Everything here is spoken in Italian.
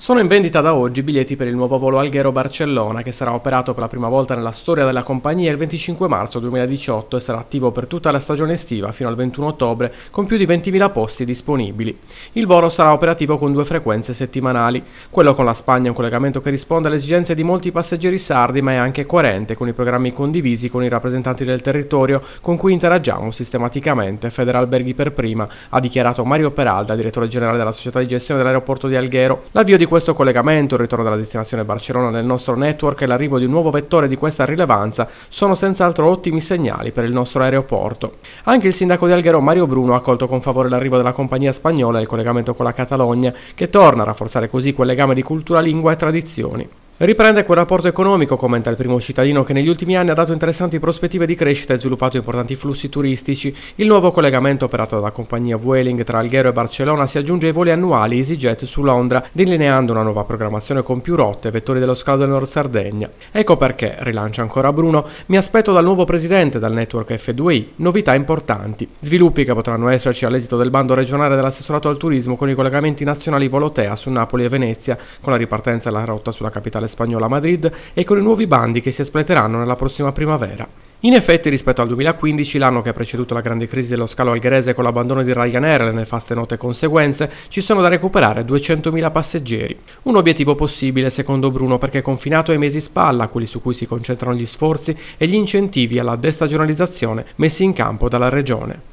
Sono in vendita da oggi i biglietti per il nuovo volo Alghero-Barcellona che sarà operato per la prima volta nella storia della compagnia il 25 marzo 2018 e sarà attivo per tutta la stagione estiva fino al 21 ottobre con più di 20.000 posti disponibili. Il volo sarà operativo con due frequenze settimanali. Quello con la Spagna è un collegamento che risponde alle esigenze di molti passeggeri sardi ma è anche coerente con i programmi condivisi con i rappresentanti del territorio con cui interagiamo sistematicamente. Federalberghi per prima ha dichiarato Mario Peralda, direttore generale della società di gestione dell'aeroporto di Alghero. L'avvio di questo collegamento, il ritorno della destinazione Barcellona nel nostro network e l'arrivo di un nuovo vettore di questa rilevanza sono senz'altro ottimi segnali per il nostro aeroporto. Anche il sindaco di Alghero Mario Bruno ha accolto con favore l'arrivo della compagnia spagnola e il collegamento con la Catalogna, che torna a rafforzare così quel legame di cultura, lingua e tradizioni. Riprende quel rapporto economico, commenta il primo cittadino che negli ultimi anni ha dato interessanti prospettive di crescita e sviluppato importanti flussi turistici. Il nuovo collegamento operato dalla compagnia Vueling tra Alghero e Barcellona si aggiunge ai voli annuali EasyJet su Londra, delineando una nuova programmazione con più rotte, e vettori dello scalo del Nord Sardegna. Ecco perché, rilancia ancora Bruno, mi aspetto dal nuovo presidente del network F2I novità importanti. Sviluppi che potranno esserci all'esito del bando regionale dell'assessorato al turismo con i collegamenti nazionali Volotea su Napoli e Venezia, con la ripartenza della rotta sulla capitale spagnola Madrid e con i nuovi bandi che si espleteranno nella prossima primavera. In effetti rispetto al 2015, l'anno che ha preceduto la grande crisi dello scalo algherese con l'abbandono di Ryanair e le nefaste note conseguenze, ci sono da recuperare 200.000 passeggeri. Un obiettivo possibile, secondo Bruno, perché confinato ai mesi spalla, quelli su cui si concentrano gli sforzi e gli incentivi alla destagionalizzazione messi in campo dalla regione.